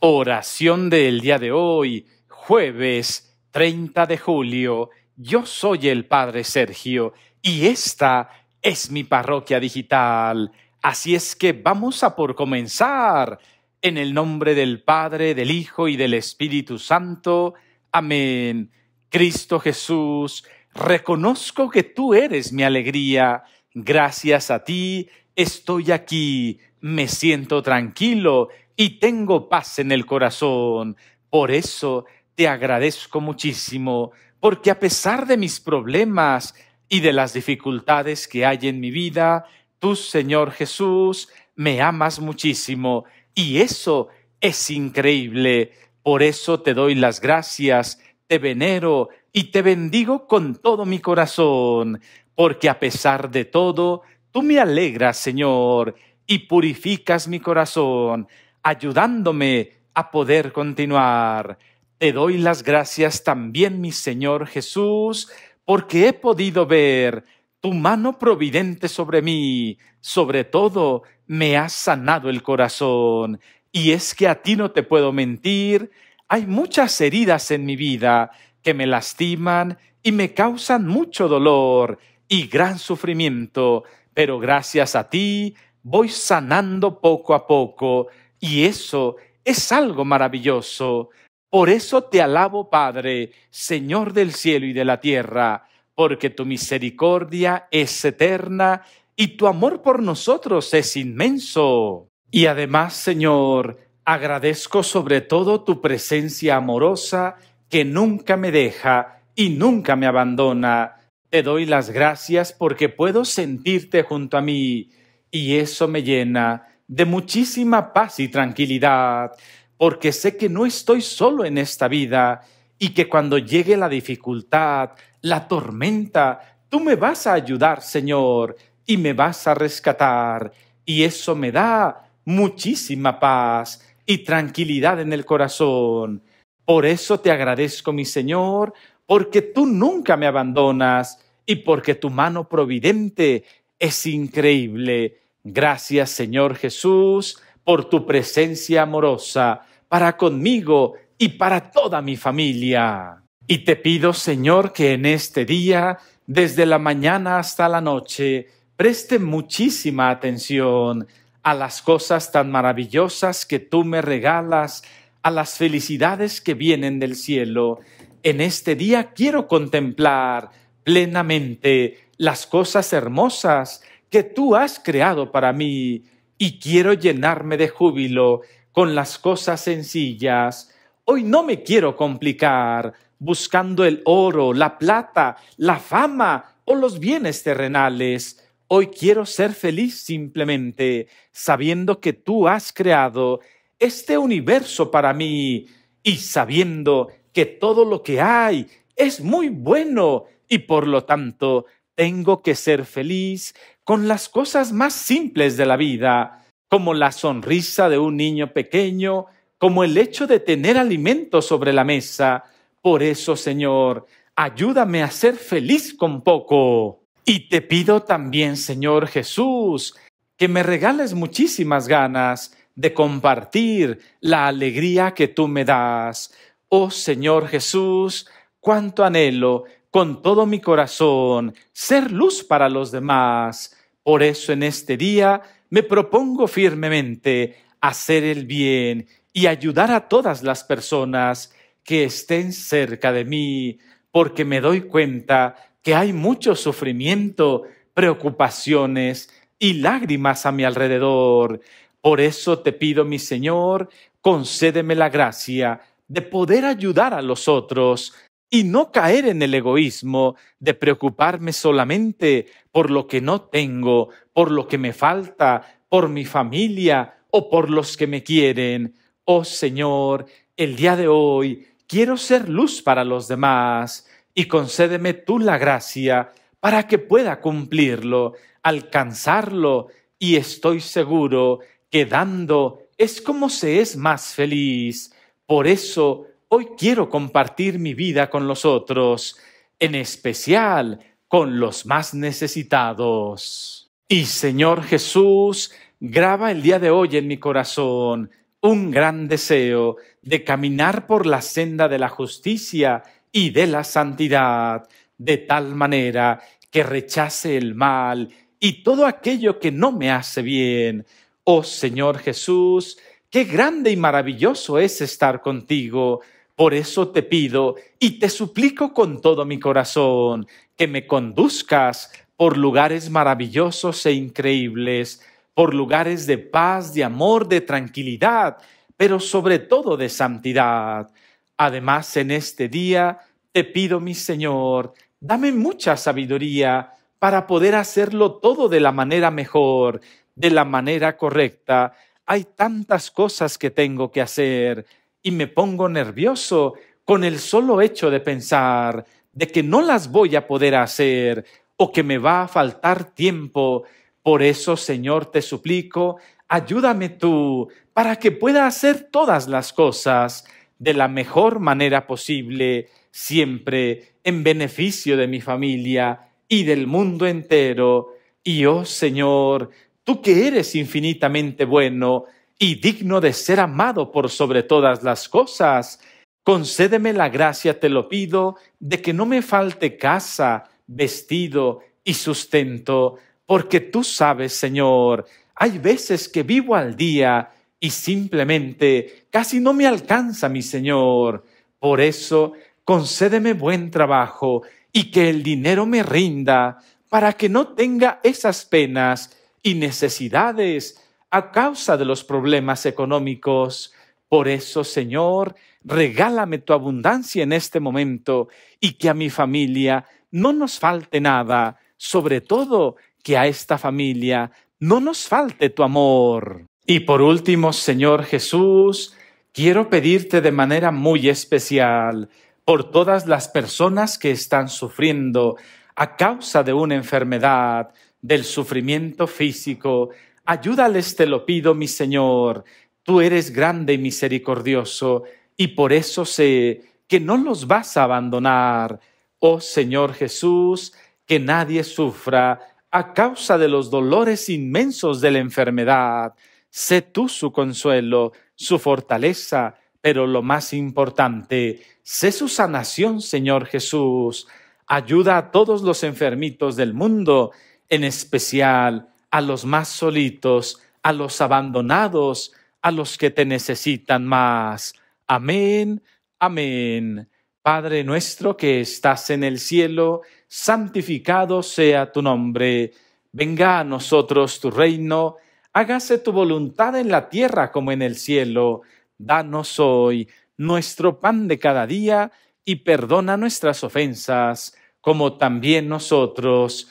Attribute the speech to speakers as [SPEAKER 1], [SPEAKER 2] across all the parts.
[SPEAKER 1] Oración del día de hoy, jueves 30 de julio. Yo soy el Padre Sergio y esta es mi parroquia digital. Así es que vamos a por comenzar. En el nombre del Padre, del Hijo y del Espíritu Santo. Amén. Cristo Jesús, reconozco que tú eres mi alegría. Gracias a ti estoy aquí. Me siento tranquilo y tengo paz en el corazón. Por eso te agradezco muchísimo, porque a pesar de mis problemas y de las dificultades que hay en mi vida, tú, Señor Jesús, me amas muchísimo y eso es increíble. Por eso te doy las gracias, te venero y te bendigo con todo mi corazón, porque a pesar de todo, tú me alegras, Señor, y purificas mi corazón ayudándome a poder continuar. Te doy las gracias también, mi Señor Jesús, porque he podido ver tu mano providente sobre mí. Sobre todo, me has sanado el corazón. Y es que a ti no te puedo mentir. Hay muchas heridas en mi vida que me lastiman y me causan mucho dolor y gran sufrimiento. Pero gracias a ti voy sanando poco a poco y eso es algo maravilloso. Por eso te alabo, Padre, Señor del cielo y de la tierra, porque tu misericordia es eterna y tu amor por nosotros es inmenso. Y además, Señor, agradezco sobre todo tu presencia amorosa que nunca me deja y nunca me abandona. Te doy las gracias porque puedo sentirte junto a mí y eso me llena de muchísima paz y tranquilidad, porque sé que no estoy solo en esta vida y que cuando llegue la dificultad, la tormenta, tú me vas a ayudar, Señor, y me vas a rescatar, y eso me da muchísima paz y tranquilidad en el corazón. Por eso te agradezco, mi Señor, porque tú nunca me abandonas y porque tu mano providente es increíble. Gracias Señor Jesús por tu presencia amorosa para conmigo y para toda mi familia. Y te pido Señor que en este día, desde la mañana hasta la noche, preste muchísima atención a las cosas tan maravillosas que tú me regalas, a las felicidades que vienen del cielo. En este día quiero contemplar plenamente las cosas hermosas que tú has creado para mí, y quiero llenarme de júbilo con las cosas sencillas. Hoy no me quiero complicar buscando el oro, la plata, la fama o los bienes terrenales. Hoy quiero ser feliz simplemente, sabiendo que tú has creado este universo para mí y sabiendo que todo lo que hay es muy bueno y por lo tanto tengo que ser feliz con las cosas más simples de la vida, como la sonrisa de un niño pequeño, como el hecho de tener alimento sobre la mesa. Por eso, Señor, ayúdame a ser feliz con poco. Y te pido también, Señor Jesús, que me regales muchísimas ganas de compartir la alegría que tú me das. Oh Señor Jesús, cuánto anhelo con todo mi corazón, ser luz para los demás. Por eso en este día me propongo firmemente hacer el bien y ayudar a todas las personas que estén cerca de mí, porque me doy cuenta que hay mucho sufrimiento, preocupaciones y lágrimas a mi alrededor. Por eso te pido, mi Señor, concédeme la gracia de poder ayudar a los otros y no caer en el egoísmo de preocuparme solamente por lo que no tengo, por lo que me falta, por mi familia o por los que me quieren. Oh Señor, el día de hoy quiero ser luz para los demás y concédeme tú la gracia para que pueda cumplirlo, alcanzarlo y estoy seguro que dando es como se es más feliz. Por eso Hoy quiero compartir mi vida con los otros, en especial con los más necesitados. Y Señor Jesús, graba el día de hoy en mi corazón un gran deseo de caminar por la senda de la justicia y de la santidad, de tal manera que rechace el mal y todo aquello que no me hace bien. Oh Señor Jesús, qué grande y maravilloso es estar contigo por eso te pido y te suplico con todo mi corazón que me conduzcas por lugares maravillosos e increíbles, por lugares de paz, de amor, de tranquilidad, pero sobre todo de santidad. Además, en este día te pido, mi Señor, dame mucha sabiduría para poder hacerlo todo de la manera mejor, de la manera correcta. Hay tantas cosas que tengo que hacer y me pongo nervioso con el solo hecho de pensar de que no las voy a poder hacer o que me va a faltar tiempo. Por eso, Señor, te suplico, ayúdame tú para que pueda hacer todas las cosas de la mejor manera posible, siempre en beneficio de mi familia y del mundo entero. Y oh Señor, tú que eres infinitamente bueno, y digno de ser amado por sobre todas las cosas. Concédeme la gracia, te lo pido, de que no me falte casa, vestido y sustento, porque tú sabes, Señor, hay veces que vivo al día y simplemente casi no me alcanza mi Señor. Por eso, concédeme buen trabajo y que el dinero me rinda para que no tenga esas penas y necesidades a causa de los problemas económicos. Por eso, Señor, regálame tu abundancia en este momento y que a mi familia no nos falte nada, sobre todo que a esta familia no nos falte tu amor. Y por último, Señor Jesús, quiero pedirte de manera muy especial por todas las personas que están sufriendo a causa de una enfermedad, del sufrimiento físico, Ayúdales, te lo pido, mi Señor. Tú eres grande y misericordioso, y por eso sé que no los vas a abandonar. Oh Señor Jesús, que nadie sufra a causa de los dolores inmensos de la enfermedad. Sé tú su consuelo, su fortaleza, pero lo más importante, sé su sanación, Señor Jesús. Ayuda a todos los enfermitos del mundo, en especial a los más solitos, a los abandonados, a los que te necesitan más. Amén, amén. Padre nuestro que estás en el cielo, santificado sea tu nombre. Venga a nosotros tu reino, hágase tu voluntad en la tierra como en el cielo. Danos hoy nuestro pan de cada día y perdona nuestras ofensas, como también nosotros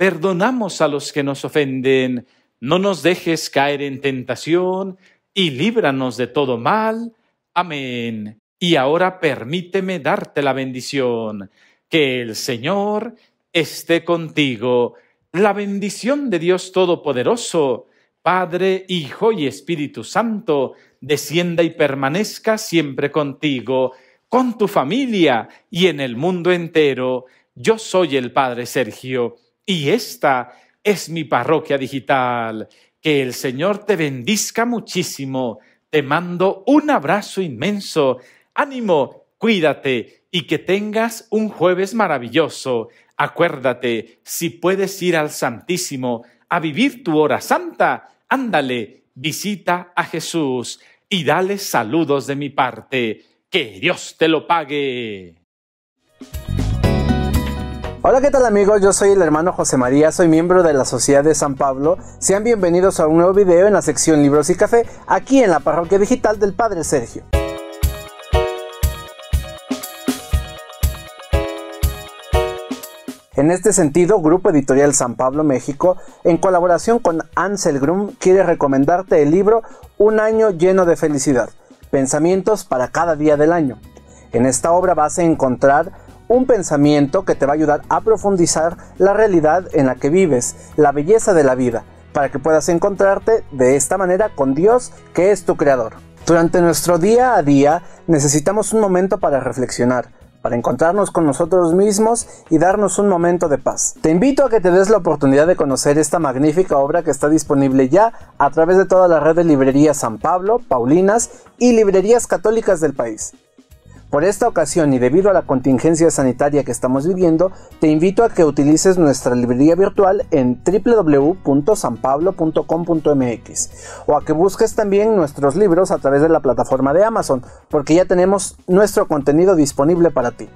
[SPEAKER 1] perdonamos a los que nos ofenden, no nos dejes caer en tentación, y líbranos de todo mal. Amén. Y ahora permíteme darte la bendición. Que el Señor esté contigo. La bendición de Dios Todopoderoso, Padre, Hijo y Espíritu Santo, descienda y permanezca siempre contigo, con tu familia y en el mundo entero. Yo soy el Padre Sergio y esta es mi parroquia digital. Que el Señor te bendizca muchísimo. Te mando un abrazo inmenso. Ánimo, cuídate y que tengas un jueves maravilloso. Acuérdate, si puedes ir al Santísimo a vivir tu hora santa, ándale, visita a Jesús y dale saludos de mi parte. Que Dios te lo pague.
[SPEAKER 2] Hola, ¿qué tal amigos? Yo soy el hermano José María, soy miembro de la Sociedad de San Pablo. Sean bienvenidos a un nuevo video en la sección Libros y Café, aquí en la parroquia digital del Padre Sergio. En este sentido, Grupo Editorial San Pablo México, en colaboración con Ansel Grum, quiere recomendarte el libro Un año lleno de felicidad, pensamientos para cada día del año. En esta obra vas a encontrar un pensamiento que te va a ayudar a profundizar la realidad en la que vives, la belleza de la vida, para que puedas encontrarte de esta manera con Dios que es tu creador. Durante nuestro día a día necesitamos un momento para reflexionar, para encontrarnos con nosotros mismos y darnos un momento de paz. Te invito a que te des la oportunidad de conocer esta magnífica obra que está disponible ya a través de toda la red de librerías San Pablo, Paulinas y librerías católicas del país. Por esta ocasión y debido a la contingencia sanitaria que estamos viviendo, te invito a que utilices nuestra librería virtual en www.sanpablo.com.mx o a que busques también nuestros libros a través de la plataforma de Amazon, porque ya tenemos nuestro contenido disponible para ti.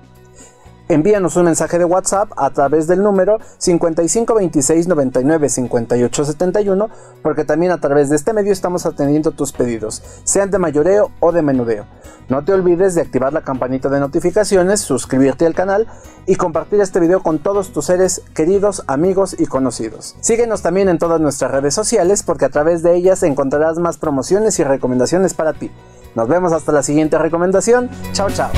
[SPEAKER 2] Envíanos un mensaje de WhatsApp a través del número 5526995871 porque también a través de este medio estamos atendiendo tus pedidos, sean de mayoreo o de menudeo. No te olvides de activar la campanita de notificaciones, suscribirte al canal y compartir este video con todos tus seres queridos, amigos y conocidos. Síguenos también en todas nuestras redes sociales porque a través de ellas encontrarás más promociones y recomendaciones para ti. Nos vemos hasta la siguiente recomendación. Chao, chao.